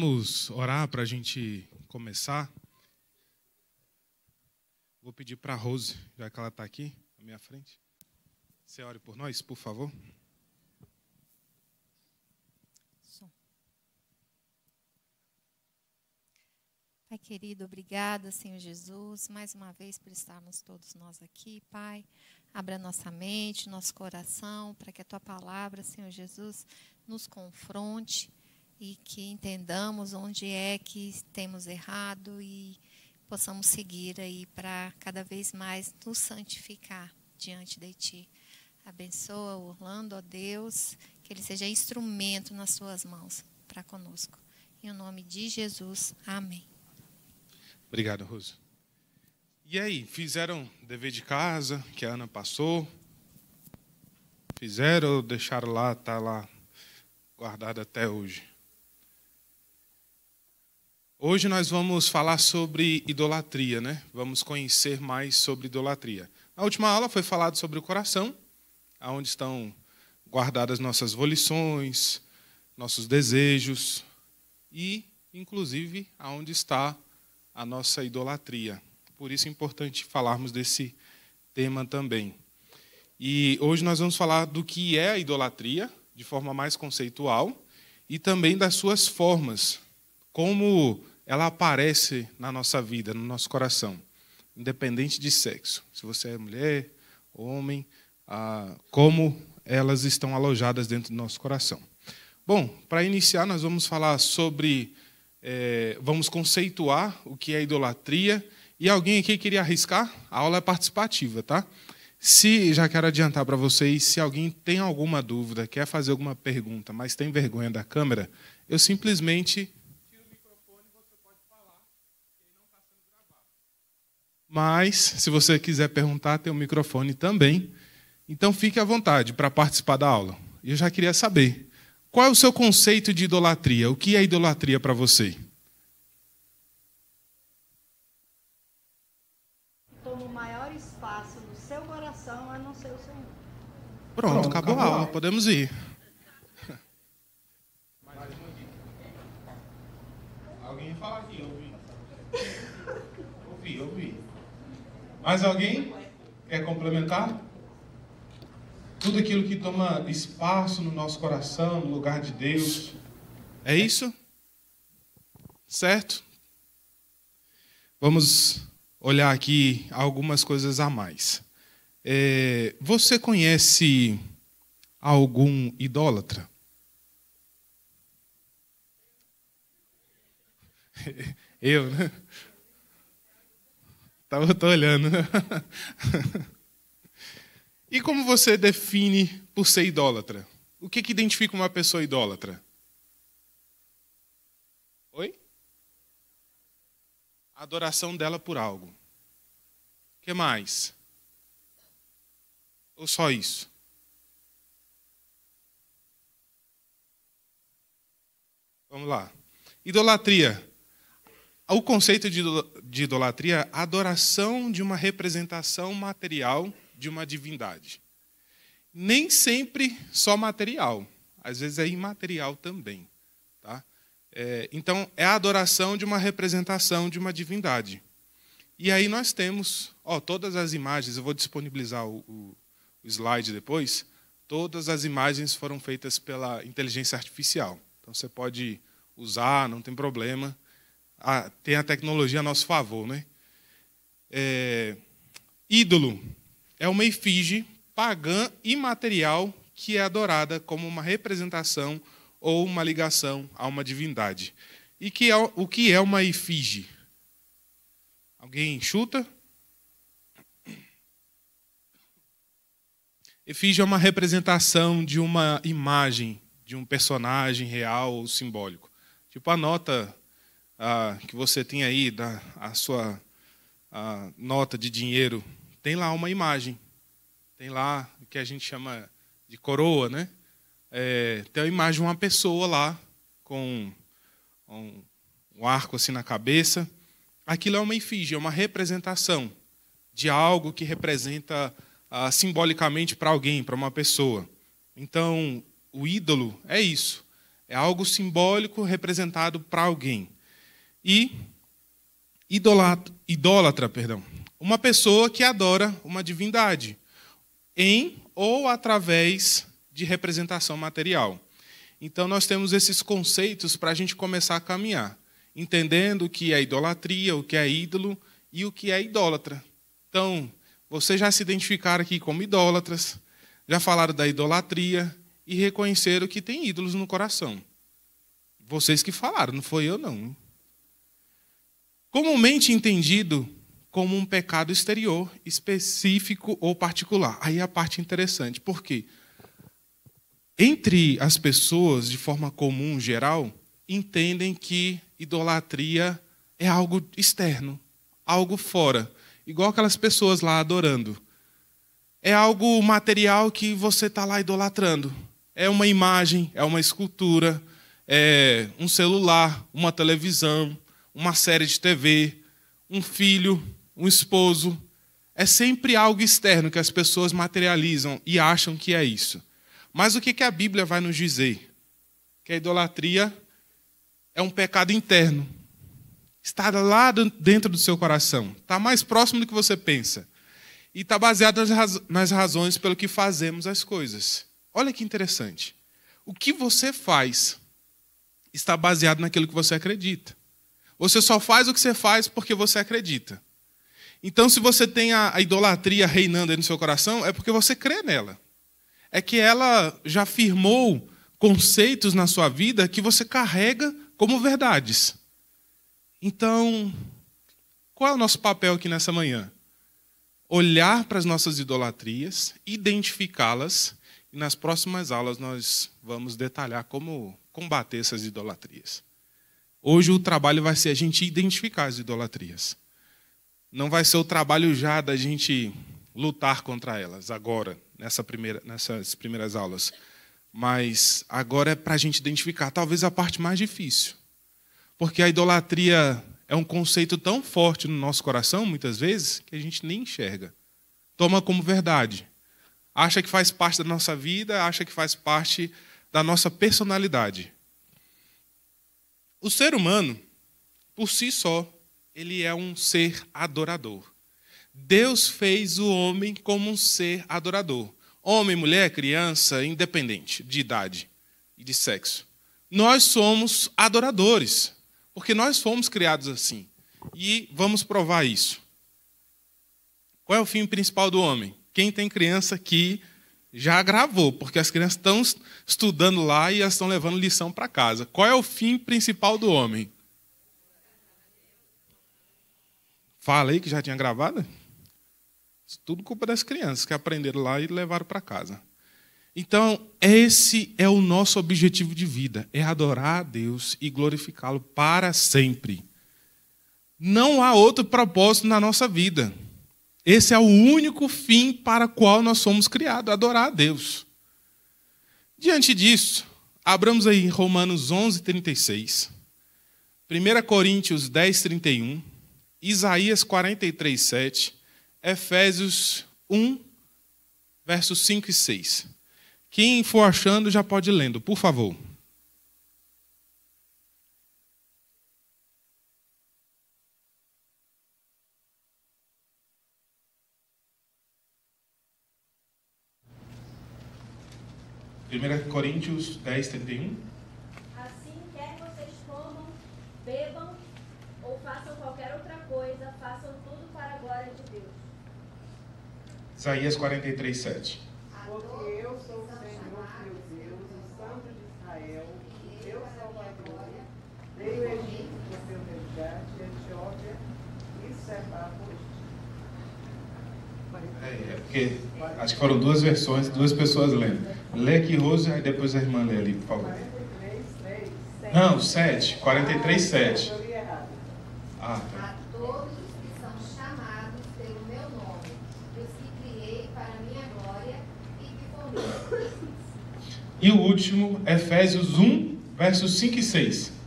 Vamos orar para a gente começar. Vou pedir para a Rose, já que ela está aqui, à minha frente. Você ore por nós, por favor. Pai querido, obrigada, Senhor Jesus, mais uma vez por estarmos todos nós aqui, Pai. Abra nossa mente, nosso coração, para que a tua palavra, Senhor Jesus, nos confronte, e que entendamos onde é que temos errado e possamos seguir aí para cada vez mais nos santificar diante de Ti. Abençoa Orlando, ó Deus, que ele seja instrumento nas Suas mãos para conosco. Em nome de Jesus, amém. Obrigado, Rosa. E aí, fizeram dever de casa que a Ana passou? Fizeram ou deixaram lá, tá lá guardado até hoje? Hoje nós vamos falar sobre idolatria, né? Vamos conhecer mais sobre idolatria. Na última aula foi falado sobre o coração, aonde estão guardadas nossas volições, nossos desejos e, inclusive, aonde está a nossa idolatria. Por isso é importante falarmos desse tema também. E hoje nós vamos falar do que é a idolatria de forma mais conceitual e também das suas formas como ela aparece na nossa vida, no nosso coração, independente de sexo. Se você é mulher, homem, ah, como elas estão alojadas dentro do nosso coração. Bom, para iniciar, nós vamos falar sobre. Eh, vamos conceituar o que é idolatria. E alguém aqui queria arriscar? A aula é participativa, tá? Se já quero adiantar para vocês, se alguém tem alguma dúvida, quer fazer alguma pergunta, mas tem vergonha da câmera, eu simplesmente Mas, se você quiser perguntar, tem um microfone também. Então, fique à vontade para participar da aula. Eu já queria saber qual é o seu conceito de idolatria? O que é idolatria para você? maior espaço no seu coração a não ser o Senhor. Pronto, Pronto acabou, acabou a aula, podemos ir. Mais alguém quer complementar? Tudo aquilo que toma espaço no nosso coração, no lugar de Deus. É isso? Certo? Vamos olhar aqui algumas coisas a mais. É, você conhece algum idólatra? Eu, né? Tava olhando. e como você define por ser idólatra? O que, que identifica uma pessoa idólatra? Oi? A adoração dela por algo. O que mais? Ou só isso? Vamos lá. Idolatria o conceito de idolatria, a adoração de uma representação material de uma divindade. Nem sempre só material, às vezes é imaterial também. Tá? É, então, é a adoração de uma representação de uma divindade. E aí nós temos ó, todas as imagens, eu vou disponibilizar o, o, o slide depois. Todas as imagens foram feitas pela inteligência artificial. Então, você pode usar, não tem problema a, tem a tecnologia a nosso favor, né? É, ídolo é uma efígie pagã imaterial que é adorada como uma representação ou uma ligação a uma divindade. E que é, o que é uma efígie? Alguém chuta? Efígie é uma representação de uma imagem, de um personagem real ou simbólico. Tipo a nota ah, que você tem aí, da, a sua a nota de dinheiro, tem lá uma imagem. Tem lá o que a gente chama de coroa, né? É, tem a imagem de uma pessoa lá, com um, um arco assim na cabeça. Aquilo é uma efígie, é uma representação de algo que representa ah, simbolicamente para alguém, para uma pessoa. Então, o ídolo é isso. É algo simbólico representado para alguém e idolatra, idólatra, perdão. Uma pessoa que adora uma divindade em ou através de representação material. Então nós temos esses conceitos para a gente começar a caminhar, entendendo o que é idolatria, o que é ídolo e o que é idólatra. Então, vocês já se identificaram aqui como idólatras, já falaram da idolatria e reconheceram que tem ídolos no coração. Vocês que falaram, não foi eu não comumente entendido como um pecado exterior, específico ou particular. Aí é a parte interessante, porque entre as pessoas, de forma comum, geral, entendem que idolatria é algo externo, algo fora, igual aquelas pessoas lá adorando. É algo material que você está lá idolatrando. É uma imagem, é uma escultura, é um celular, uma televisão, uma série de TV, um filho, um esposo. É sempre algo externo que as pessoas materializam e acham que é isso. Mas o que a Bíblia vai nos dizer? Que a idolatria é um pecado interno. Está lá dentro do seu coração. Está mais próximo do que você pensa. E está baseado nas razões pelo que fazemos as coisas. Olha que interessante. O que você faz está baseado naquilo que você acredita. Você só faz o que você faz porque você acredita. Então, se você tem a, a idolatria reinando aí no seu coração, é porque você crê nela. É que ela já firmou conceitos na sua vida que você carrega como verdades. Então, qual é o nosso papel aqui nessa manhã? Olhar para as nossas idolatrias, identificá-las, e nas próximas aulas nós vamos detalhar como combater essas idolatrias. Hoje o trabalho vai ser a gente identificar as idolatrias. Não vai ser o trabalho já da gente lutar contra elas agora, nessa primeira, nessas primeiras aulas. Mas agora é para a gente identificar, talvez a parte mais difícil. Porque a idolatria é um conceito tão forte no nosso coração, muitas vezes, que a gente nem enxerga. Toma como verdade. Acha que faz parte da nossa vida, acha que faz parte da nossa personalidade. O ser humano, por si só, ele é um ser adorador. Deus fez o homem como um ser adorador. Homem, mulher, criança, independente de idade e de sexo. Nós somos adoradores, porque nós fomos criados assim. E vamos provar isso. Qual é o fim principal do homem? Quem tem criança aqui já agravou, porque as crianças estão estudando lá e elas estão levando lição para casa. Qual é o fim principal do homem? Falei que já tinha gravado? Isso tudo culpa das crianças que aprenderam lá e levaram para casa. Então, esse é o nosso objetivo de vida: é adorar a Deus e glorificá-lo para sempre. Não há outro propósito na nossa vida. Esse é o único fim para qual nós somos criados, adorar a Deus. Diante disso, abramos aí Romanos 11, 36, 1 Coríntios 10, 31, Isaías 43, 7, Efésios 1, versos 5 e 6. Quem for achando já pode ir lendo, por favor. 1 Coríntios 10, 31. Assim, quer vocês comam, bebam ou façam qualquer outra coisa, façam tudo para a glória de Deus. Isaías 43, 7. Porque eu sou o Senhor teu Deus, o Santo de Israel, teu Salvador. desde o Egito por seu resgate, Etiópia e Seba por ti. É, é porque acho que foram duas versões, duas pessoas lendo. Lê aqui, Rose, e depois a irmã lê ali, por favor. 43, 3, Não, 7. 43, 7. Ah, tá. A todos que são chamados pelo meu nome, os que criei para minha glória e que comigo. E o último, Efésios 1, versos 5 e 6.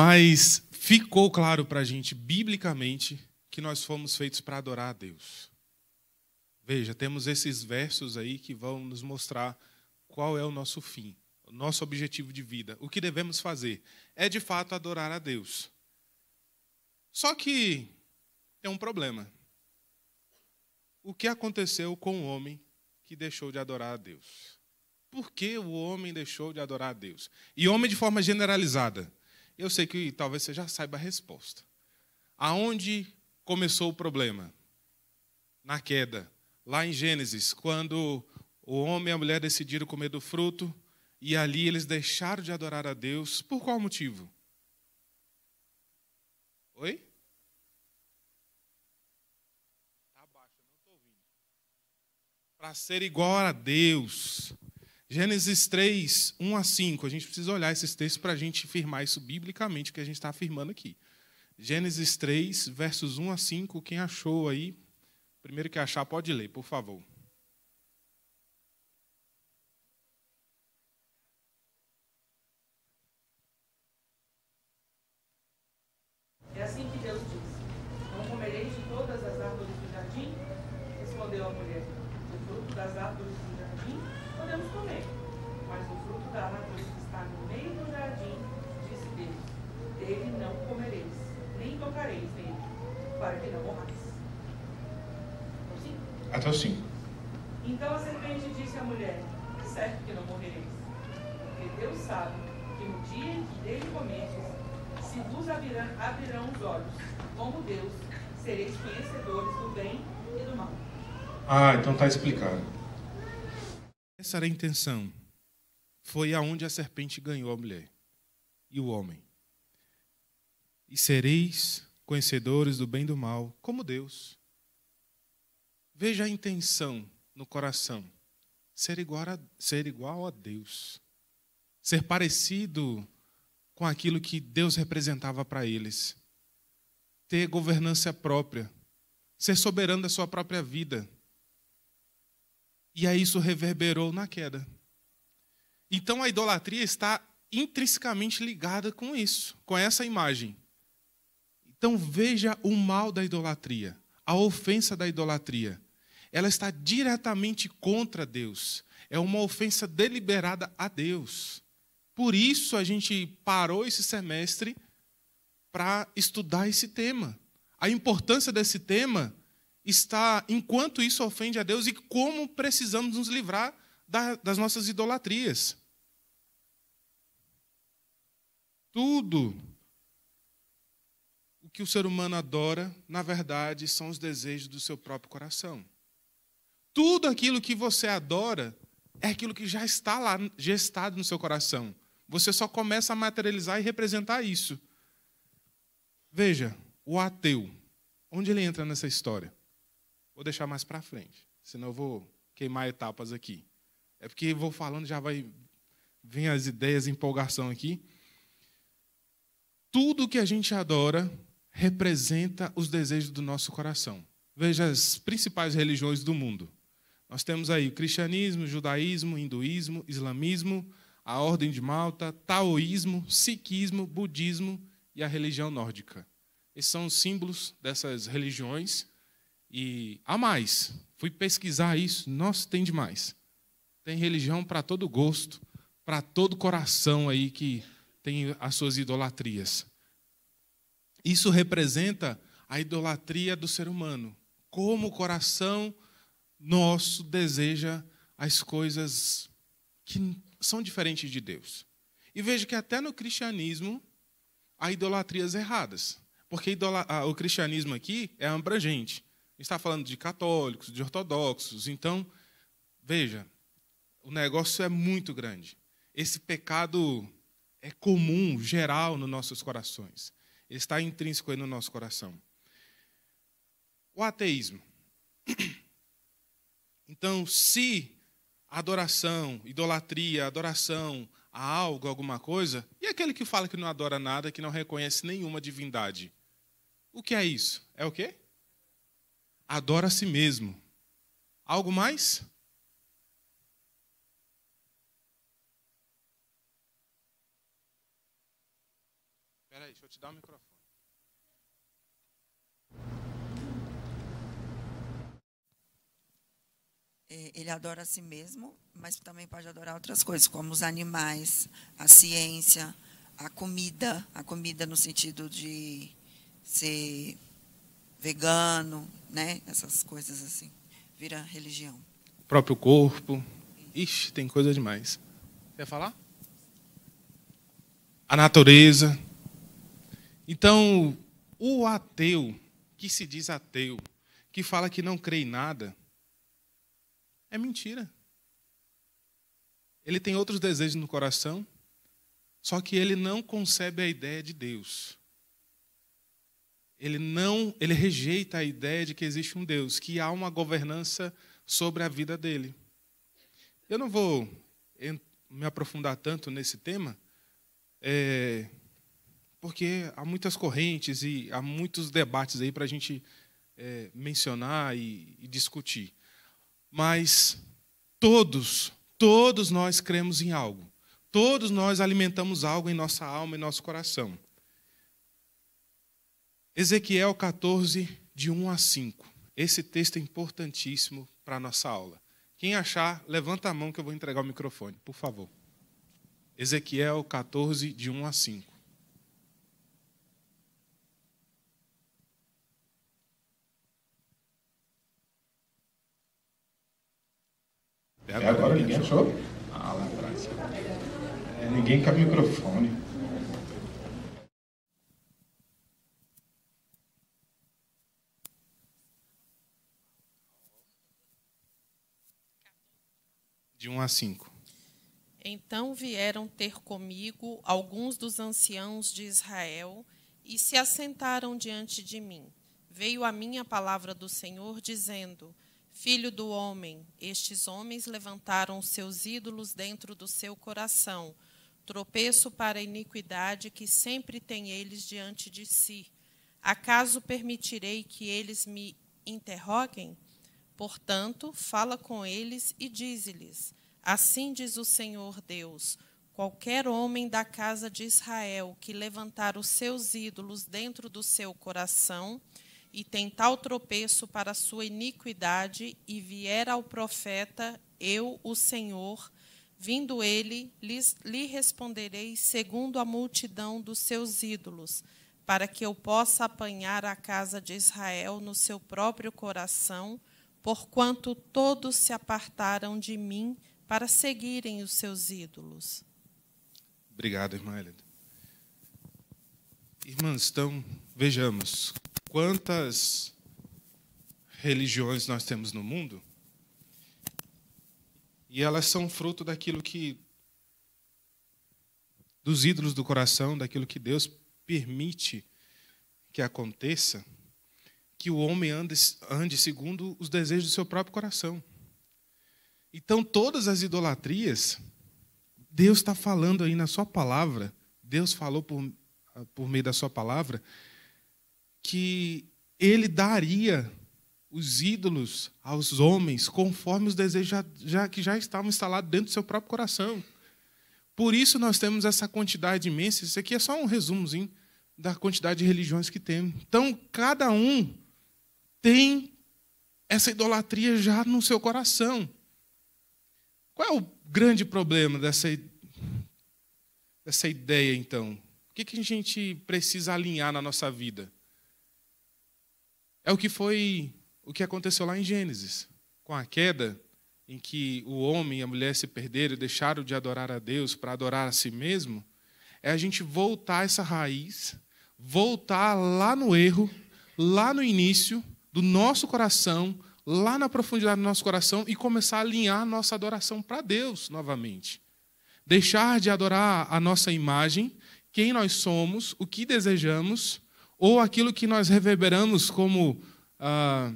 Mas ficou claro para a gente, biblicamente, que nós fomos feitos para adorar a Deus. Veja, temos esses versos aí que vão nos mostrar qual é o nosso fim, o nosso objetivo de vida. O que devemos fazer é, de fato, adorar a Deus. Só que é um problema. O que aconteceu com o homem que deixou de adorar a Deus? Por que o homem deixou de adorar a Deus? E homem de forma generalizada. Eu sei que talvez você já saiba a resposta. Aonde começou o problema? Na queda. Lá em Gênesis, quando o homem e a mulher decidiram comer do fruto e ali eles deixaram de adorar a Deus. Por qual motivo? Oi? Tá baixo, não estou ouvindo. Para ser igual a Deus. Gênesis 3, 1 a 5. A gente precisa olhar esses textos para a gente firmar isso biblicamente, o que a gente está afirmando aqui. Gênesis 3, versos 1 a 5. Quem achou aí? Primeiro que achar, pode ler, por favor. Ah, então está explicado. Essa era a intenção. Foi aonde a serpente ganhou a mulher e o homem. E sereis conhecedores do bem e do mal, como Deus. Veja a intenção no coração. Ser igual a, ser igual a Deus. Ser parecido com aquilo que Deus representava para eles. Ter governança própria. Ser soberano da sua própria vida e aí isso reverberou na queda. Então a idolatria está intrinsecamente ligada com isso, com essa imagem. Então veja o mal da idolatria, a ofensa da idolatria. Ela está diretamente contra Deus. É uma ofensa deliberada a Deus. Por isso a gente parou esse semestre para estudar esse tema. A importância desse tema está, enquanto isso ofende a Deus e como precisamos nos livrar das nossas idolatrias. Tudo o que o ser humano adora, na verdade, são os desejos do seu próprio coração. Tudo aquilo que você adora é aquilo que já está lá, gestado no seu coração. Você só começa a materializar e representar isso. Veja, o ateu, onde ele entra nessa história? Vou deixar mais para frente, senão eu vou queimar etapas aqui. É porque vou falando, já vai vir as ideias, empolgação aqui. Tudo que a gente adora representa os desejos do nosso coração. Veja as principais religiões do mundo. Nós temos aí o cristianismo, o judaísmo, o hinduísmo, o islamismo, a ordem de Malta, taoísmo, sikhismo, budismo e a religião nórdica. Esses são os símbolos dessas religiões e há mais. Fui pesquisar isso. Nossa, tem demais. Tem religião para todo gosto, para todo coração aí que tem as suas idolatrias. Isso representa a idolatria do ser humano. Como o coração nosso deseja as coisas que são diferentes de Deus. E veja que até no cristianismo há idolatrias erradas. Porque o cristianismo aqui é abrangente está falando de católicos, de ortodoxos. Então, veja, o negócio é muito grande. Esse pecado é comum, geral, nos nossos corações. Ele está intrínseco aí no nosso coração. O ateísmo. Então, se adoração, idolatria, adoração a algo, alguma coisa, e aquele que fala que não adora nada, que não reconhece nenhuma divindade? O que é isso? É o quê? adora a si mesmo. Algo mais? Espera aí, deixa eu te dar o um microfone. É, ele adora a si mesmo, mas também pode adorar outras coisas, como os animais, a ciência, a comida, a comida no sentido de ser vegano, né? Essas coisas assim. Vira religião. O próprio corpo. Ixi, tem coisa demais. Quer falar? A natureza. Então, o ateu, que se diz ateu, que fala que não crê em nada, é mentira. Ele tem outros desejos no coração, só que ele não concebe a ideia de Deus ele não, ele rejeita a ideia de que existe um Deus, que há uma governança sobre a vida dele. Eu não vou me aprofundar tanto nesse tema, é, porque há muitas correntes e há muitos debates aí para a gente é, mencionar e, e discutir. Mas todos, todos nós cremos em algo. Todos nós alimentamos algo em nossa alma e nosso coração. Ezequiel 14, de 1 a 5. Esse texto é importantíssimo para a nossa aula. Quem achar, levanta a mão que eu vou entregar o microfone, por favor. Ezequiel 14, de 1 a 5. Até agora, ninguém achou? Ah, lá atrás. É, ninguém com o microfone. De 1 a 5. Então vieram ter comigo alguns dos anciãos de Israel e se assentaram diante de mim. Veio a minha palavra do Senhor, dizendo: Filho do homem, estes homens levantaram seus ídolos dentro do seu coração, tropeço para a iniquidade que sempre tem eles diante de si. Acaso permitirei que eles me interroguem? Portanto, fala com eles e dize-lhes: Assim diz o Senhor Deus: Qualquer homem da casa de Israel que levantar os seus ídolos dentro do seu coração e tentar o tropeço para sua iniquidade e vier ao profeta, eu, o Senhor, vindo ele, lhes, lhe responderei segundo a multidão dos seus ídolos, para que eu possa apanhar a casa de Israel no seu próprio coração porquanto todos se apartaram de mim para seguirem os seus ídolos. Obrigado, irmã Elida. Irmãs, então, vejamos quantas religiões nós temos no mundo e elas são fruto daquilo que dos ídolos do coração, daquilo que Deus permite que aconteça que o homem ande, ande segundo os desejos do seu próprio coração. Então, todas as idolatrias, Deus está falando aí na Sua palavra, Deus falou por, ah, por meio da Sua palavra, que Ele daria os ídolos aos homens conforme os desejos já, já, que já estavam instalados dentro do seu próprio coração. Por isso nós temos essa quantidade imensa. Isso aqui é só um resumozinho da quantidade de religiões que temos. Então, cada um tem essa idolatria já no seu coração. Qual é o grande problema dessa, dessa ideia, então? O que, que a gente precisa alinhar na nossa vida? É o que foi o que aconteceu lá em Gênesis, com a queda em que o homem e a mulher se perderam, deixaram de adorar a Deus para adorar a si mesmo, é a gente voltar essa raiz, voltar lá no erro, lá no início, do nosso coração, lá na profundidade do nosso coração, e começar a alinhar nossa adoração para Deus novamente. Deixar de adorar a nossa imagem, quem nós somos, o que desejamos, ou aquilo que nós reverberamos como ah,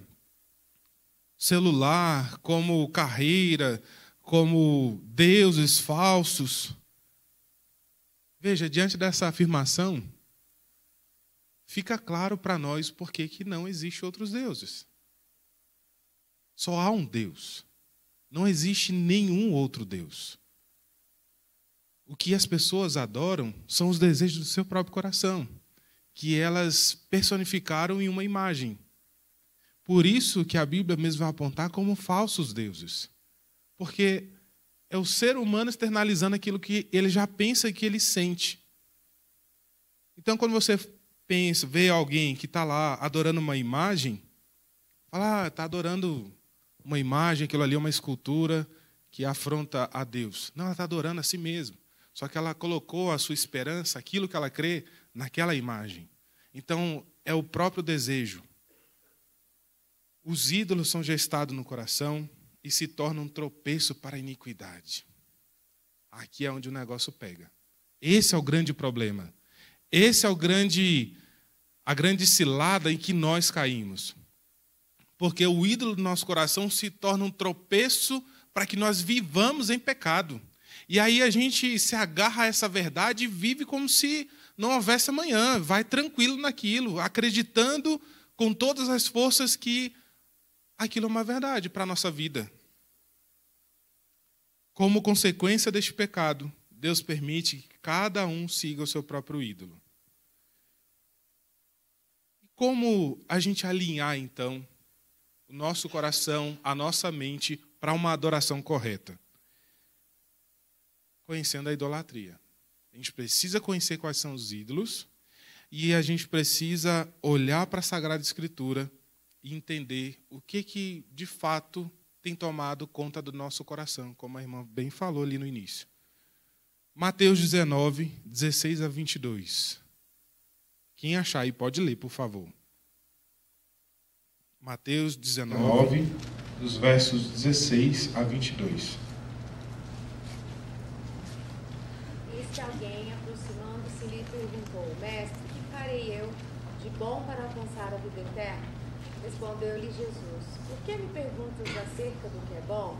celular, como carreira, como deuses falsos. Veja, diante dessa afirmação, fica claro para nós porque que não existe outros deuses. Só há um Deus. Não existe nenhum outro Deus. O que as pessoas adoram são os desejos do seu próprio coração, que elas personificaram em uma imagem. Por isso que a Bíblia mesmo vai apontar como falsos deuses. Porque é o ser humano externalizando aquilo que ele já pensa e que ele sente. Então, quando você penso, vê alguém que está lá adorando uma imagem, fala, ah, está adorando uma imagem, aquilo ali é uma escultura que afronta a Deus. Não, ela está adorando a si mesma. Só que ela colocou a sua esperança, aquilo que ela crê, naquela imagem. Então, é o próprio desejo. Os ídolos são gestados no coração e se tornam um tropeço para a iniquidade. Aqui é onde o negócio pega. Esse é o grande problema. Esse é o grande a grande cilada em que nós caímos. Porque o ídolo do nosso coração se torna um tropeço para que nós vivamos em pecado. E aí a gente se agarra a essa verdade e vive como se não houvesse amanhã, vai tranquilo naquilo, acreditando com todas as forças que aquilo é uma verdade para a nossa vida. Como consequência deste pecado, Deus permite que cada um siga o seu próprio ídolo. Como a gente alinhar, então, o nosso coração, a nossa mente, para uma adoração correta? Conhecendo a idolatria. A gente precisa conhecer quais são os ídolos e a gente precisa olhar para a Sagrada Escritura e entender o que, que de fato tem tomado conta do nosso coração, como a irmã bem falou ali no início. Mateus 19, 16 a 22. Quem achar aí pode ler, por favor. Mateus 19, dos versos 16 a 22. se alguém, aproximando-se, lhe perguntou: Mestre, que farei eu de bom para alcançar a vida eterna? Respondeu-lhe Jesus: Por que me perguntas acerca do que é bom?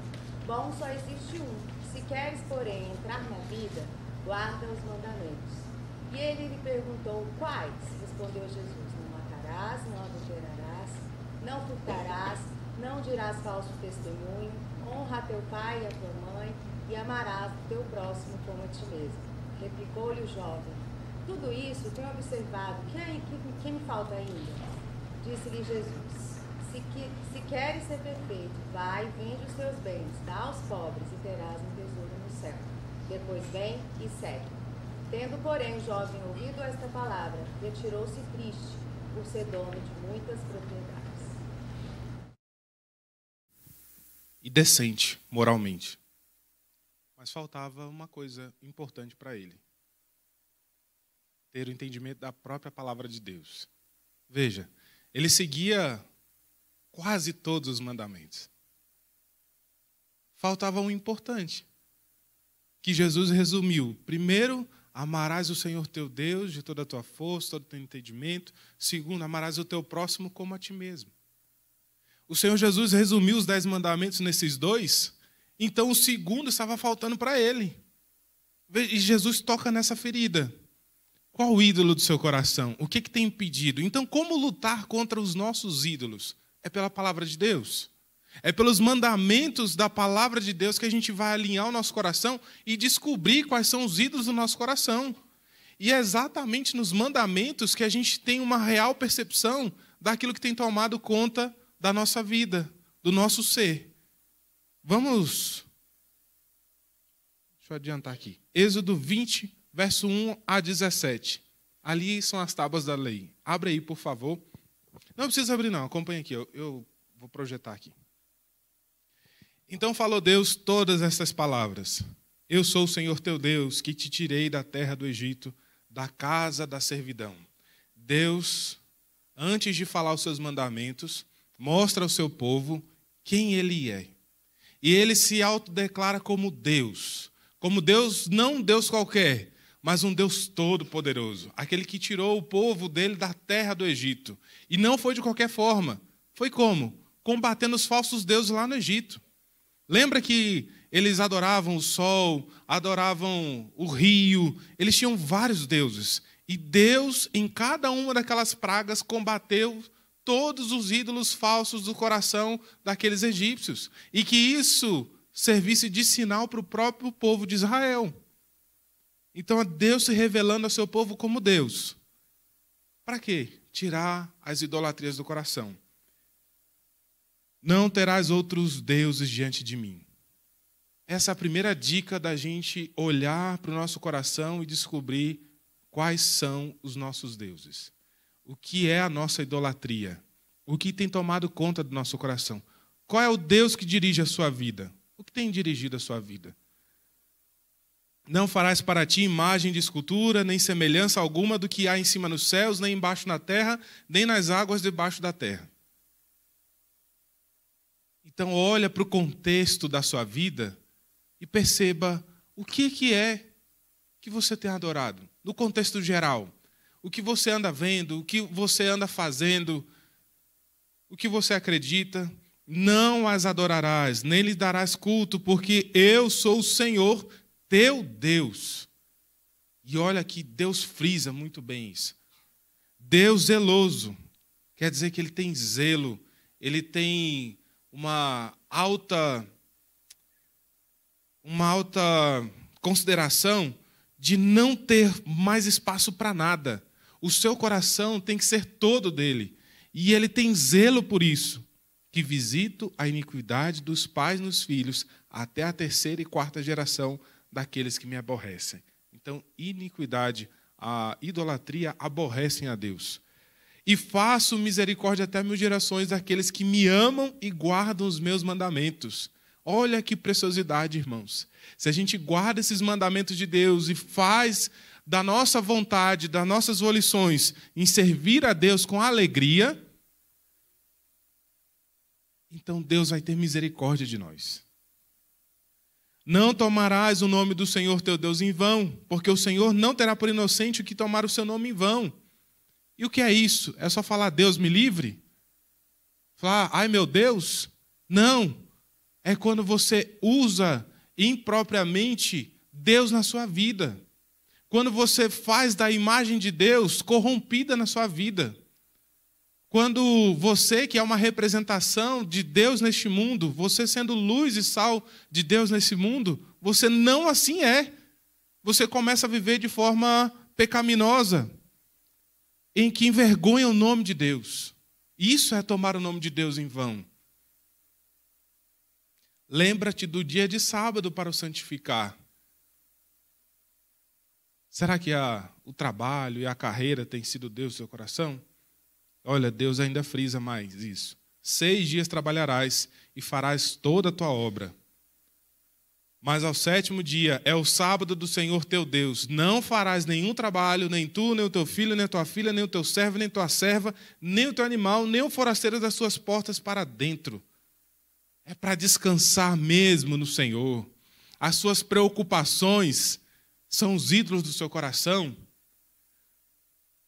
Bom só existe um. Se queres, porém, entrar na vida, guarda os mandamentos. E ele lhe perguntou quais? Respondeu Jesus: Não matarás, não adulterarás, não furtarás, não dirás falso testemunho, honra teu pai e a tua mãe e amarás o teu próximo como a ti mesmo. Replicou-lhe o jovem: Tudo isso tenho observado, que que, que me falta ainda? Disse-lhe Jesus: se, que, se queres ser perfeito, vai, vende os teus bens, dá aos pobres e terás um tesouro no céu. Depois vem e segue. Tendo, porém, o jovem ouvido esta palavra, retirou-se triste, por ser dono de muitas propriedades. E decente, moralmente. Mas faltava uma coisa importante para ele: ter o entendimento da própria palavra de Deus. Veja, ele seguia quase todos os mandamentos. Faltava um importante, que Jesus resumiu. Primeiro, Amarás o Senhor teu Deus de toda a tua força, todo o teu entendimento. Segundo, amarás o teu próximo como a ti mesmo. O Senhor Jesus resumiu os dez mandamentos nesses dois, então o segundo estava faltando para ele. E Jesus toca nessa ferida. Qual o ídolo do seu coração? O que, que tem impedido? Então, como lutar contra os nossos ídolos? É pela palavra de Deus. É pelos mandamentos da palavra de Deus que a gente vai alinhar o nosso coração e descobrir quais são os ídolos do nosso coração. E é exatamente nos mandamentos que a gente tem uma real percepção daquilo que tem tomado conta da nossa vida, do nosso ser. Vamos. Deixa eu adiantar aqui. Êxodo 20, verso 1 a 17. Ali são as tábuas da lei. Abre aí, por favor. Não precisa abrir, não. Acompanha aqui. Eu, eu vou projetar aqui. Então falou Deus todas essas palavras: Eu sou o Senhor teu Deus, que te tirei da terra do Egito, da casa da servidão. Deus, antes de falar os seus mandamentos, mostra ao seu povo quem ele é. E ele se autodeclara como Deus. Como Deus, não Deus qualquer, mas um Deus todo-poderoso. Aquele que tirou o povo dele da terra do Egito. E não foi de qualquer forma. Foi como? Combatendo os falsos deuses lá no Egito. Lembra que eles adoravam o sol, adoravam o rio, eles tinham vários deuses. E Deus, em cada uma daquelas pragas, combateu todos os ídolos falsos do coração daqueles egípcios. E que isso servisse de sinal para o próprio povo de Israel. Então, é Deus se revelando ao seu povo como Deus. Para quê? Tirar as idolatrias do coração. Não terás outros deuses diante de mim. Essa é a primeira dica da gente olhar para o nosso coração e descobrir quais são os nossos deuses. O que é a nossa idolatria? O que tem tomado conta do nosso coração? Qual é o Deus que dirige a sua vida? O que tem dirigido a sua vida? Não farás para ti imagem de escultura, nem semelhança alguma do que há em cima nos céus, nem embaixo na terra, nem nas águas debaixo da terra. Então olha para o contexto da sua vida e perceba o que que é que você tem adorado, no contexto geral. O que você anda vendo, o que você anda fazendo, o que você acredita, não as adorarás, nem lhes darás culto, porque eu sou o Senhor teu Deus. E olha que Deus frisa muito bem isso. Deus zeloso, quer dizer que ele tem zelo, ele tem uma alta uma alta consideração de não ter mais espaço para nada. O seu coração tem que ser todo dele, e ele tem zelo por isso, que visito a iniquidade dos pais nos filhos até a terceira e quarta geração daqueles que me aborrecem. Então, iniquidade, a idolatria aborrecem a Deus e faço misericórdia até mil gerações daqueles que me amam e guardam os meus mandamentos. Olha que preciosidade, irmãos. Se a gente guarda esses mandamentos de Deus e faz da nossa vontade, das nossas volições, em servir a Deus com alegria, então Deus vai ter misericórdia de nós. Não tomarás o nome do Senhor teu Deus em vão, porque o Senhor não terá por inocente o que tomar o seu nome em vão. E o que é isso? É só falar, Deus me livre? Falar, ai meu Deus? Não. É quando você usa impropriamente Deus na sua vida. Quando você faz da imagem de Deus corrompida na sua vida. Quando você, que é uma representação de Deus neste mundo, você sendo luz e sal de Deus nesse mundo, você não assim é. Você começa a viver de forma pecaminosa em que envergonha o nome de Deus. Isso é tomar o nome de Deus em vão. Lembra-te do dia de sábado para o santificar. Será que a, o trabalho e a carreira têm sido Deus no seu coração? Olha, Deus ainda frisa mais isso. Seis dias trabalharás e farás toda a tua obra mas ao sétimo dia é o sábado do Senhor teu Deus. Não farás nenhum trabalho, nem tu, nem o teu filho, nem a tua filha, nem o teu servo, nem tua serva, nem o teu animal, nem o forasteiro das suas portas para dentro. É para descansar mesmo no Senhor. As suas preocupações são os ídolos do seu coração.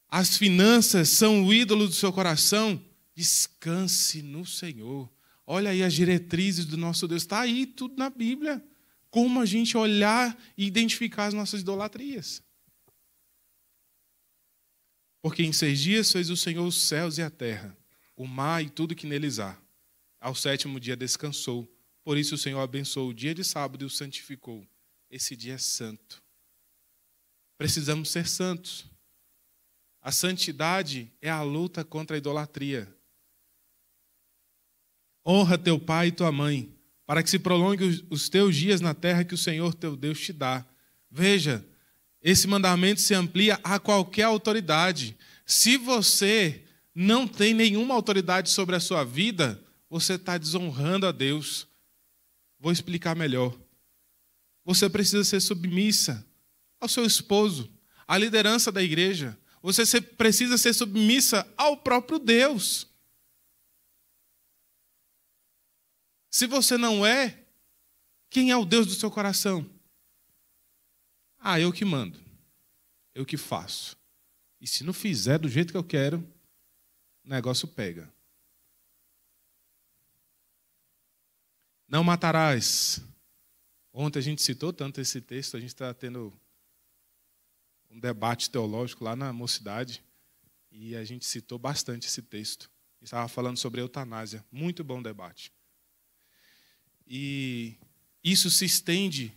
As finanças são o ídolo do seu coração. Descanse no Senhor. Olha aí as diretrizes do nosso Deus. Está aí tudo na Bíblia como a gente olhar e identificar as nossas idolatrias. Porque em seis dias fez o Senhor os céus e a terra, o mar e tudo que neles há. Ao sétimo dia descansou. Por isso o Senhor abençoou o dia de sábado e o santificou. Esse dia é santo. Precisamos ser santos. A santidade é a luta contra a idolatria. Honra teu pai e tua mãe, para que se prolongue os teus dias na terra que o Senhor teu Deus te dá. Veja, esse mandamento se amplia a qualquer autoridade. Se você não tem nenhuma autoridade sobre a sua vida, você está desonrando a Deus. Vou explicar melhor. Você precisa ser submissa ao seu esposo, à liderança da igreja. Você precisa ser submissa ao próprio Deus. Se você não é, quem é o Deus do seu coração? Ah, eu que mando. Eu que faço. E se não fizer do jeito que eu quero, o negócio pega. Não matarás. Ontem a gente citou tanto esse texto, a gente está tendo um debate teológico lá na mocidade, e a gente citou bastante esse texto. Estava falando sobre eutanásia. Muito bom debate. E isso se estende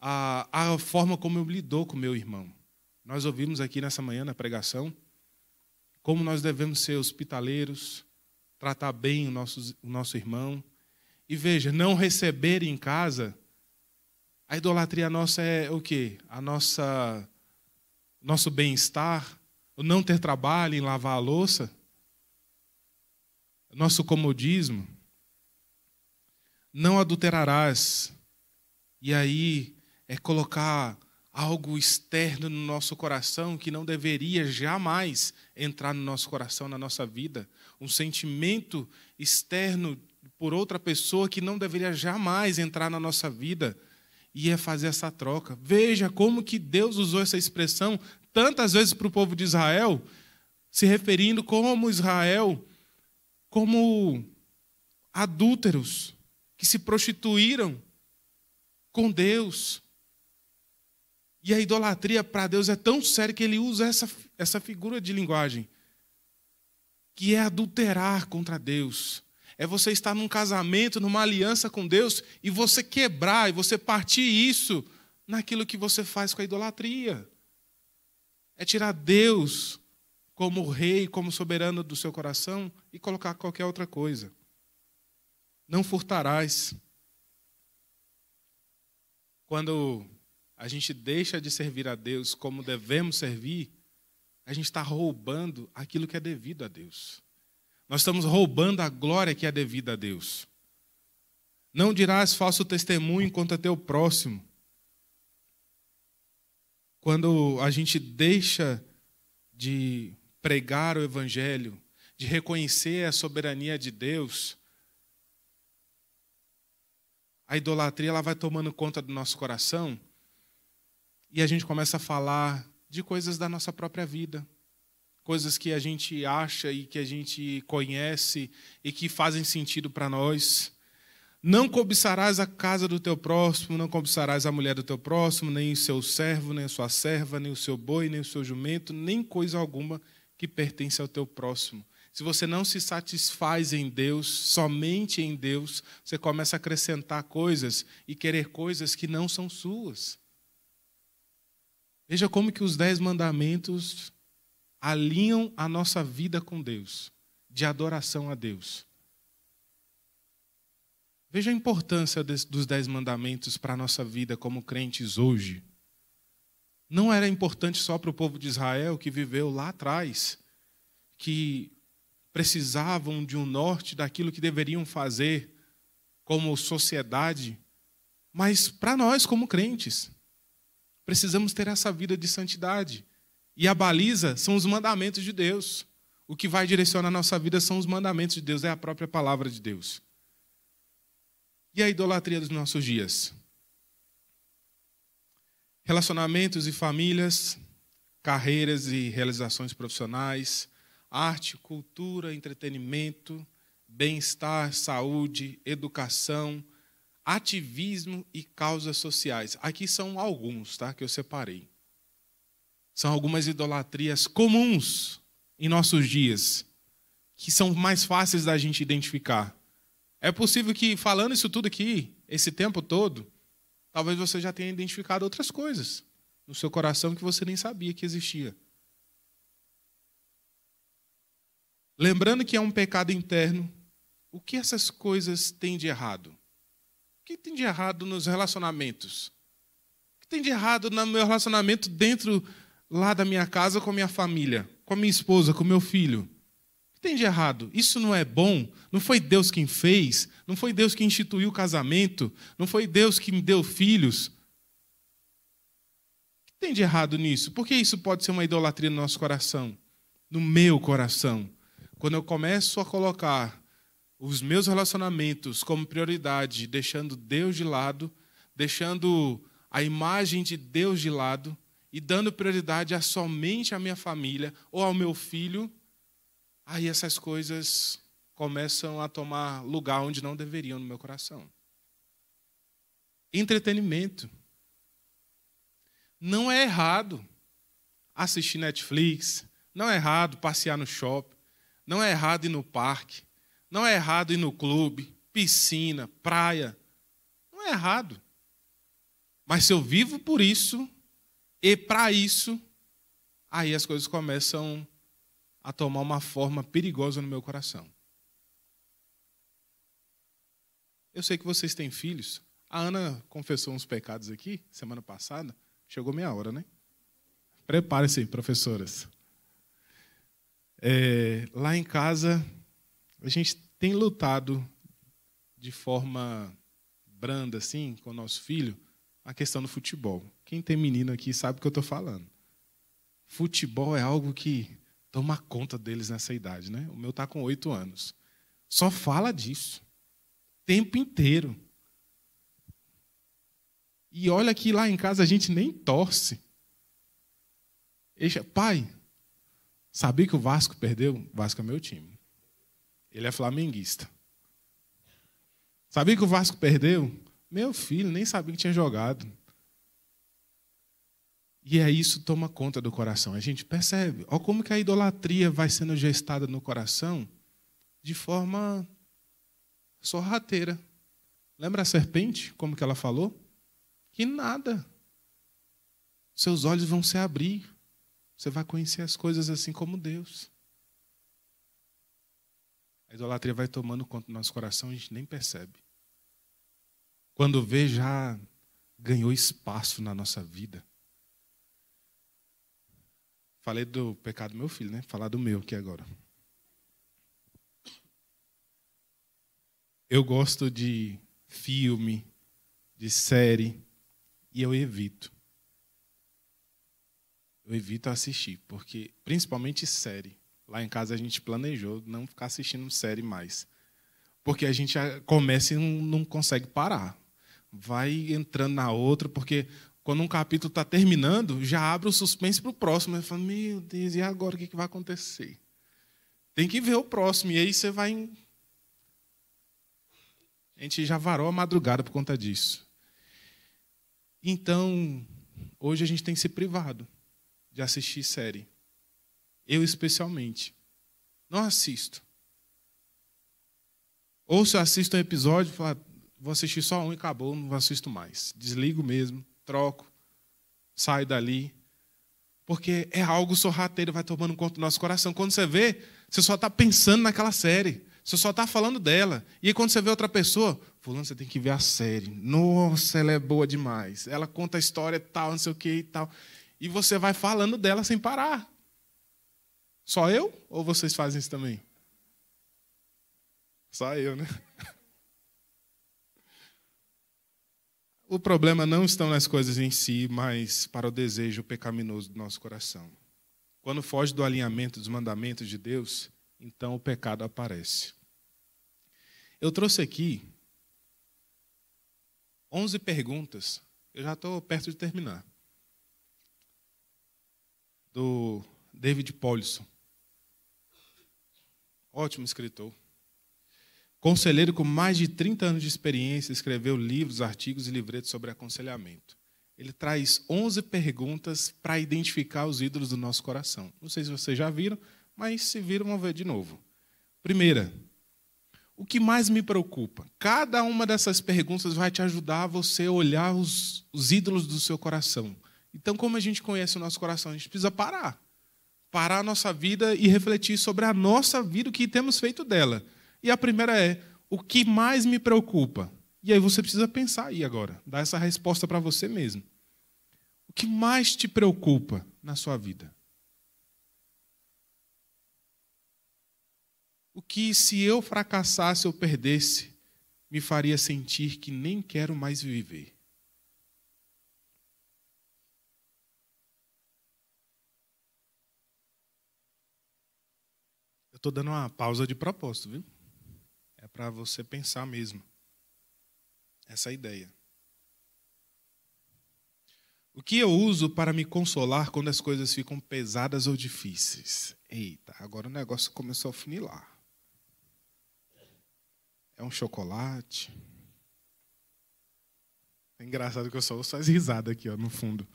à, à forma como eu lido com meu irmão. Nós ouvimos aqui nessa manhã, na pregação, como nós devemos ser hospitaleiros, tratar bem o nosso, o nosso irmão. E veja, não receber em casa, a idolatria nossa é o quê? A nossa nosso bem-estar, o não ter trabalho em lavar a louça, nosso comodismo não adulterarás. E aí é colocar algo externo no nosso coração que não deveria jamais entrar no nosso coração, na nossa vida. Um sentimento externo por outra pessoa que não deveria jamais entrar na nossa vida. E é fazer essa troca. Veja como que Deus usou essa expressão tantas vezes para o povo de Israel, se referindo como Israel, como adúlteros que se prostituíram com Deus. E a idolatria para Deus é tão séria que ele usa essa, essa figura de linguagem, que é adulterar contra Deus. É você estar num casamento, numa aliança com Deus, e você quebrar, e você partir isso naquilo que você faz com a idolatria. É tirar Deus como rei, como soberano do seu coração e colocar qualquer outra coisa não furtarás. Quando a gente deixa de servir a Deus como devemos servir, a gente está roubando aquilo que é devido a Deus. Nós estamos roubando a glória que é devida a Deus. Não dirás falso testemunho contra teu próximo. Quando a gente deixa de pregar o Evangelho, de reconhecer a soberania de Deus, a idolatria ela vai tomando conta do nosso coração e a gente começa a falar de coisas da nossa própria vida, coisas que a gente acha e que a gente conhece e que fazem sentido para nós. Não cobiçarás a casa do teu próximo, não cobiçarás a mulher do teu próximo, nem o seu servo, nem a sua serva, nem o seu boi, nem o seu jumento, nem coisa alguma que pertence ao teu próximo. Se você não se satisfaz em Deus, somente em Deus, você começa a acrescentar coisas e querer coisas que não são suas. Veja como que os dez mandamentos alinham a nossa vida com Deus, de adoração a Deus. Veja a importância dos dez mandamentos para a nossa vida como crentes hoje. Não era importante só para o povo de Israel que viveu lá atrás, que precisavam de um norte daquilo que deveriam fazer como sociedade, mas para nós, como crentes, precisamos ter essa vida de santidade. E a baliza são os mandamentos de Deus. O que vai direcionar a nossa vida são os mandamentos de Deus, é a própria palavra de Deus. E a idolatria dos nossos dias? Relacionamentos e famílias, carreiras e realizações profissionais, arte, cultura, entretenimento, bem-estar, saúde, educação, ativismo e causas sociais. Aqui são alguns, tá, que eu separei. São algumas idolatrias comuns em nossos dias, que são mais fáceis da gente identificar. É possível que falando isso tudo aqui, esse tempo todo, talvez você já tenha identificado outras coisas no seu coração que você nem sabia que existia. Lembrando que é um pecado interno, o que essas coisas têm de errado? O que tem de errado nos relacionamentos? O que tem de errado no meu relacionamento dentro lá da minha casa com a minha família, com a minha esposa, com o meu filho? O que tem de errado? Isso não é bom? Não foi Deus quem fez? Não foi Deus que instituiu o casamento? Não foi Deus que me deu filhos? O que tem de errado nisso? Por que isso pode ser uma idolatria no nosso coração? No meu coração? Quando eu começo a colocar os meus relacionamentos como prioridade, deixando Deus de lado, deixando a imagem de Deus de lado e dando prioridade a somente à minha família ou ao meu filho, aí essas coisas começam a tomar lugar onde não deveriam no meu coração. Entretenimento. Não é errado assistir Netflix, não é errado passear no shopping, não é errado ir no parque, não é errado ir no clube, piscina, praia. Não é errado. Mas se eu vivo por isso e para isso, aí as coisas começam a tomar uma forma perigosa no meu coração. Eu sei que vocês têm filhos. A Ana confessou uns pecados aqui semana passada. Chegou meia hora, né? Preparem-se, professoras. É, lá em casa, a gente tem lutado de forma branda, assim, com o nosso filho, a questão do futebol. Quem tem menino aqui sabe o que eu estou falando. Futebol é algo que toma conta deles nessa idade, né? O meu está com oito anos. Só fala disso. Tempo inteiro. E olha que lá em casa a gente nem torce. pai, Sabia que o Vasco perdeu? O Vasco é meu time. Ele é flamenguista. Sabia que o Vasco perdeu? Meu filho, nem sabia que tinha jogado. E é isso toma conta do coração. A gente percebe, Olha como que a idolatria vai sendo gestada no coração de forma sorrateira. Lembra a serpente, como que ela falou? Que nada. Seus olhos vão se abrir. Você vai conhecer as coisas assim como Deus. A idolatria vai tomando conta do nosso coração e a gente nem percebe. Quando vê, já ganhou espaço na nossa vida. Falei do pecado do meu filho, né? Falar do meu aqui agora. Eu gosto de filme, de série, e eu evito eu evito assistir, porque principalmente série. Lá em casa a gente planejou não ficar assistindo série mais. Porque a gente começa e não, consegue parar. Vai entrando na outra, porque quando um capítulo está terminando, já abre o suspense para o próximo. Eu falo, meu Deus, e agora o que, vai acontecer? Tem que ver o próximo. E aí você vai. A gente já varou a madrugada por conta disso. Então, hoje a gente tem que ser privado de assistir série. Eu, especialmente. Não assisto. Ou se eu assisto um episódio, ah, vou assistir só um e acabou, não assisto mais. Desligo mesmo, troco, saio dali. Porque é algo sorrateiro, vai tomando conta do nosso coração. Quando você vê, você só está pensando naquela série. Você só está falando dela. E aí, quando você vê outra pessoa, fulano, você tem que ver a série. Nossa, ela é boa demais. Ela conta a história tal, não sei o que e tal e você vai falando dela sem parar. Só eu ou vocês fazem isso também? Só eu, né? O problema não estão nas coisas em si, mas para o desejo pecaminoso do nosso coração. Quando foge do alinhamento dos mandamentos de Deus, então o pecado aparece. Eu trouxe aqui 11 perguntas. Eu já estou perto de terminar do David Paulson. Ótimo escritor. Conselheiro com mais de 30 anos de experiência, escreveu livros, artigos e livretos sobre aconselhamento. Ele traz 11 perguntas para identificar os ídolos do nosso coração. Não sei se vocês já viram, mas se viram, vão ver de novo. Primeira, o que mais me preocupa? Cada uma dessas perguntas vai te ajudar a você olhar os, os ídolos do seu coração. Então, como a gente conhece o nosso coração, a gente precisa parar. Parar a nossa vida e refletir sobre a nossa vida, o que temos feito dela. E a primeira é: o que mais me preocupa? E aí você precisa pensar aí agora, dar essa resposta para você mesmo. O que mais te preocupa na sua vida? O que, se eu fracassasse ou perdesse, me faria sentir que nem quero mais viver? estou dando uma pausa de propósito, viu? É para você pensar mesmo. Essa é ideia. O que eu uso para me consolar quando as coisas ficam pesadas ou difíceis? Eita, agora o negócio começou a funilar. É um chocolate. É engraçado que eu só ouço as risadas aqui, ó, no fundo.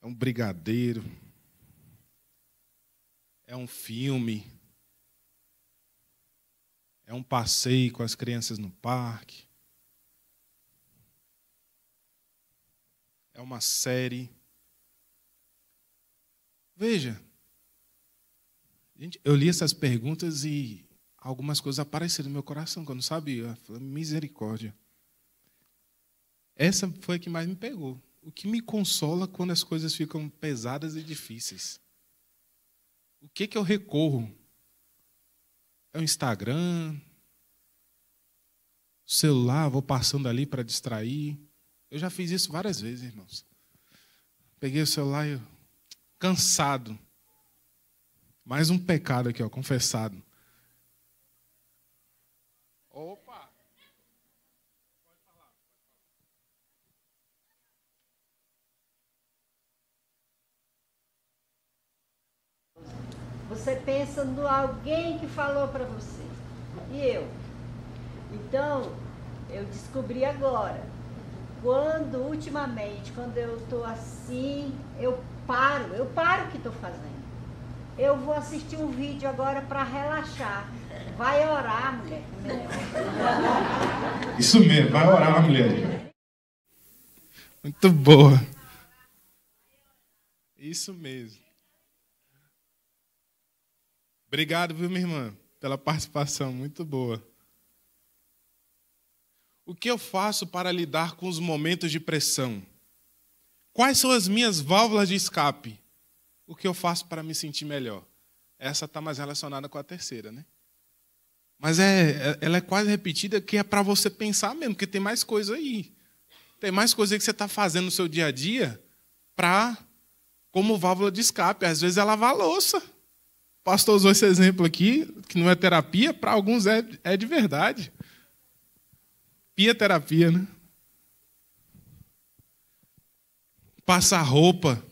É um brigadeiro é um filme, é um passeio com as crianças no parque, é uma série. Veja, gente, eu li essas perguntas e algumas coisas apareceram no meu coração, que eu não sabia. Eu falei, misericórdia. Essa foi a que mais me pegou. O que me consola quando as coisas ficam pesadas e difíceis o que, que eu recorro? É o Instagram, o celular, vou passando ali para distrair. Eu já fiz isso várias vezes, irmãos. Peguei o celular e eu... cansado. Mais um pecado aqui, ó, confessado. Você pensa no alguém que falou para você. E eu? Então, eu descobri agora. Quando, ultimamente, quando eu estou assim, eu paro, eu paro o que estou fazendo. Eu vou assistir um vídeo agora para relaxar. Vai orar, mulher. Isso mesmo, vai orar, mulher. Muito boa. Isso mesmo. Obrigado, viu, minha irmã, pela participação, muito boa. O que eu faço para lidar com os momentos de pressão? Quais são as minhas válvulas de escape? O que eu faço para me sentir melhor? Essa está mais relacionada com a terceira, né? Mas é, é ela é quase repetida que é para você pensar mesmo, porque tem mais coisa aí. Tem mais coisa aí que você está fazendo no seu dia a dia para como válvula de escape. Às vezes é lavar a louça. O pastor usou esse exemplo aqui, que não é terapia, para alguns é, é de verdade. Pia terapia, né? Passar roupa.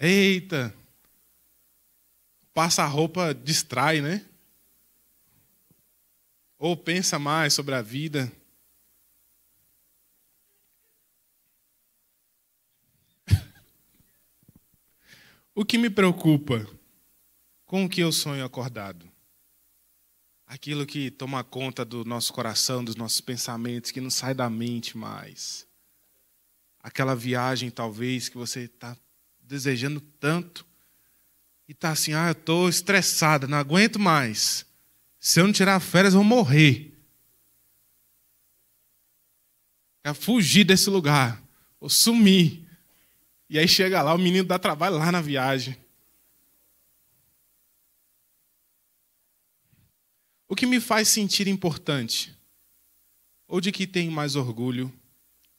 Eita! Passar roupa distrai, né? Ou pensa mais sobre a vida. O que me preocupa com o que eu sonho acordado? Aquilo que toma conta do nosso coração, dos nossos pensamentos, que não sai da mente mais. Aquela viagem, talvez, que você está desejando tanto e está assim: ah, eu estou estressada, não aguento mais. Se eu não tirar férias, eu vou morrer. É fugir desse lugar, ou sumir. E aí chega lá, o menino dá trabalho lá na viagem. O que me faz sentir importante? Ou de que tenho mais orgulho?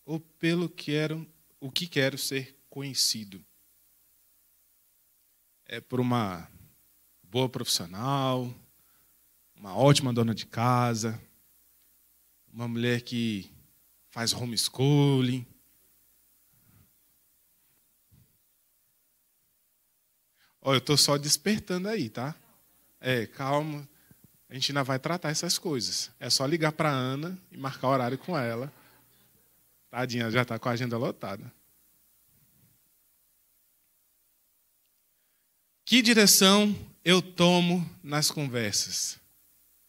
Ou pelo que quero, o que quero ser conhecido? É por uma boa profissional, uma ótima dona de casa, uma mulher que faz homeschooling. schooling. Olha, eu estou só despertando aí, tá? É, calma, a gente ainda vai tratar essas coisas. É só ligar para a Ana e marcar horário com ela. Tadinha, já está com a agenda lotada. Que direção eu tomo nas conversas?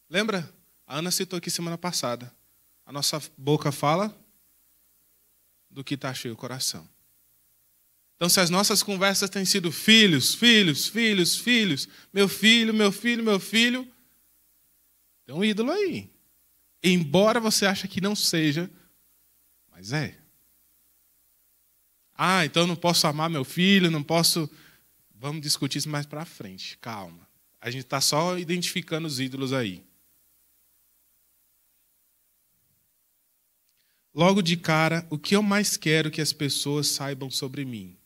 Lembra? A Ana citou aqui semana passada. A nossa boca fala do que está cheio o coração. Então, se as nossas conversas têm sido filhos, filhos, filhos, filhos, meu filho, meu filho, meu filho, tem é um ídolo aí. Embora você ache que não seja, mas é. Ah, então não posso amar meu filho, não posso. Vamos discutir isso mais para frente. Calma. A gente está só identificando os ídolos aí. Logo de cara, o que eu mais quero que as pessoas saibam sobre mim?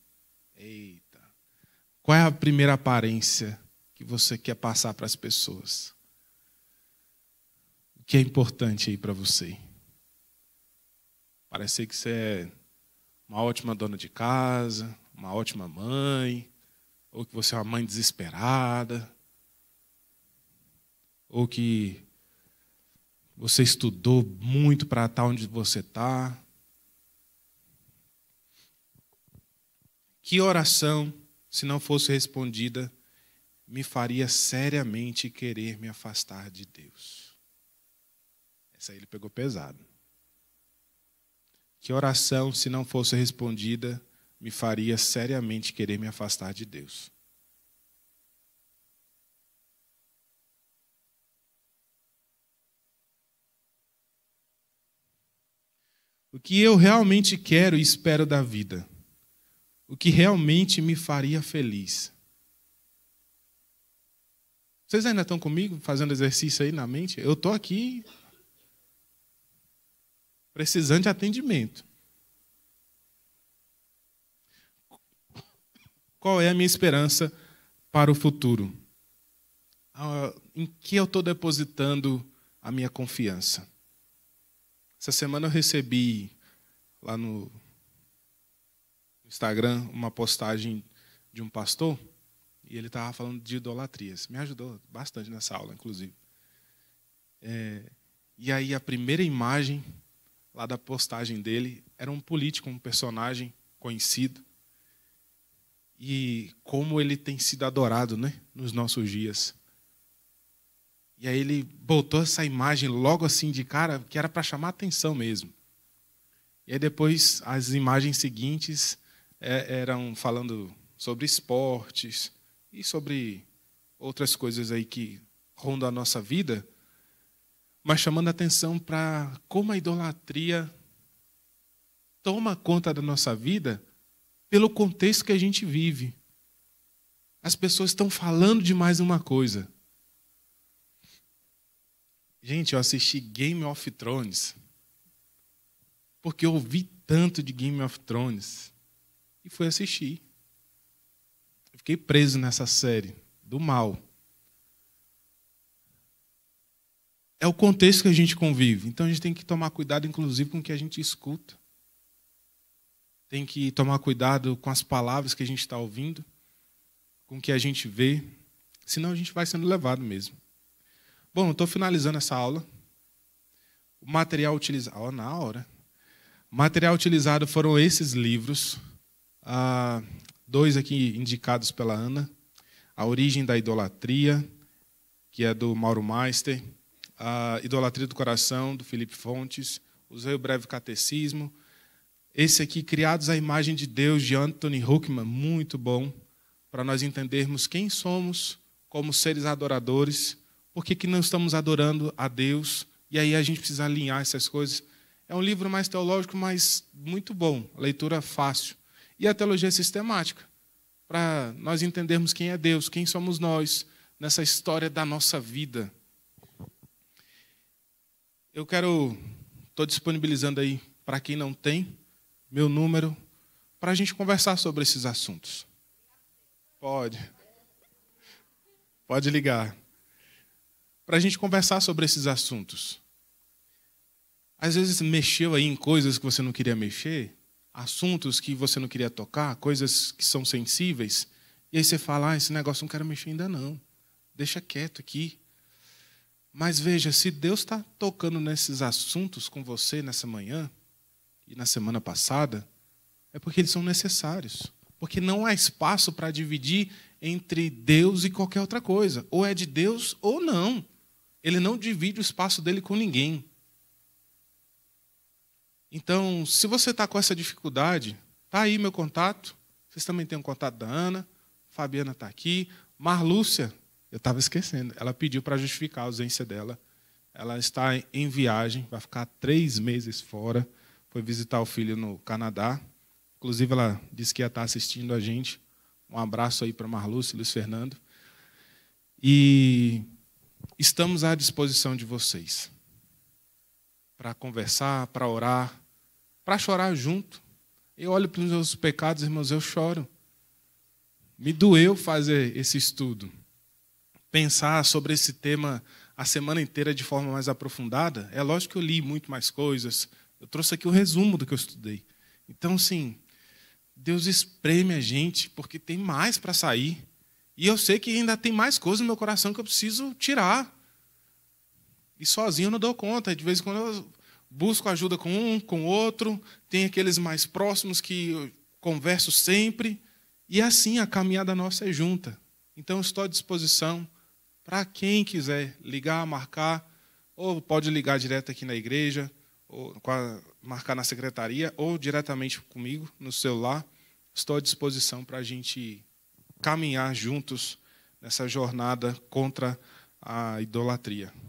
Eita. Qual é a primeira aparência que você quer passar para as pessoas? que é importante aí para você? Parece que você é uma ótima dona de casa, uma ótima mãe, ou que você é uma mãe desesperada, ou que você estudou muito para estar tá onde você está. Que oração, se não fosse respondida, me faria seriamente querer me afastar de Deus? Essa aí ele pegou pesado. Que oração, se não fosse respondida, me faria seriamente querer me afastar de Deus? O que eu realmente quero e espero da vida? O que realmente me faria feliz? Vocês ainda estão comigo fazendo exercício aí na mente? Eu estou aqui precisando de atendimento. Qual é a minha esperança para o futuro? Ah, em que eu estou depositando a minha confiança? Essa semana eu recebi lá no Instagram uma postagem de um pastor e ele estava falando de idolatrias. Me ajudou bastante nessa aula, inclusive. É, e aí a primeira imagem lá da postagem dele, era um político, um personagem conhecido. E como ele tem sido adorado né, nos nossos dias. E aí ele botou essa imagem logo assim de cara, que era para chamar atenção mesmo. E aí depois as imagens seguintes é, eram falando sobre esportes e sobre outras coisas aí que rondam a nossa vida mas chamando a atenção para como a idolatria toma conta da nossa vida pelo contexto que a gente vive. As pessoas estão falando de mais uma coisa. Gente, eu assisti Game of Thrones porque eu ouvi tanto de Game of Thrones e fui assistir. fiquei preso nessa série do mal. é o contexto que a gente convive. Então a gente tem que tomar cuidado, inclusive, com o que a gente escuta. Tem que tomar cuidado com as palavras que a gente está ouvindo, com o que a gente vê, senão a gente vai sendo levado mesmo. Bom, estou finalizando essa aula. O material utilizado. Oh, na hora. O material utilizado foram esses livros, ah, dois aqui indicados pela Ana: A Origem da Idolatria, que é do Mauro Meister a Idolatria do Coração, do Felipe Fontes, usei o Breve Catecismo. Esse aqui, Criados à Imagem de Deus, de Anthony Huckman, muito bom, para nós entendermos quem somos como seres adoradores, por que não estamos adorando a Deus, e aí a gente precisa alinhar essas coisas. É um livro mais teológico, mas muito bom, leitura fácil. E a teologia sistemática, para nós entendermos quem é Deus, quem somos nós, nessa história da nossa vida eu quero, estou disponibilizando aí para quem não tem meu número, para a gente conversar sobre esses assuntos. Pode. Pode ligar. Para a gente conversar sobre esses assuntos. Às vezes mexeu aí em coisas que você não queria mexer, assuntos que você não queria tocar, coisas que são sensíveis, e aí você fala: ah, esse negócio não quero mexer ainda não. Deixa quieto aqui. Mas veja, se Deus está tocando nesses assuntos com você nessa manhã e na semana passada, é porque eles são necessários. Porque não há espaço para dividir entre Deus e qualquer outra coisa. Ou é de Deus ou não. Ele não divide o espaço dele com ninguém. Então, se você está com essa dificuldade, tá aí meu contato. Vocês também têm o um contato da Ana, Fabiana está aqui, Marlúcia eu estava esquecendo. Ela pediu para justificar a ausência dela. Ela está em viagem, vai ficar três meses fora. Foi visitar o filho no Canadá. Inclusive, ela disse que ia estar tá assistindo a gente. Um abraço aí para Marluce e Luiz Fernando. E estamos à disposição de vocês para conversar, para orar, para chorar junto. Eu olho para os meus pecados, irmãos, eu choro. Me doeu fazer esse estudo pensar sobre esse tema a semana inteira de forma mais aprofundada, é lógico que eu li muito mais coisas. Eu trouxe aqui o resumo do que eu estudei. Então, assim, Deus espreme a gente porque tem mais para sair. E eu sei que ainda tem mais coisas no meu coração que eu preciso tirar. E sozinho eu não dou conta. De vez em quando eu busco ajuda com um, com outro. Tem aqueles mais próximos que eu converso sempre. E assim a caminhada nossa é junta. Então estou à disposição para quem quiser ligar, marcar, ou pode ligar direto aqui na igreja, ou marcar na secretaria, ou diretamente comigo no celular. Estou à disposição para a gente caminhar juntos nessa jornada contra a idolatria.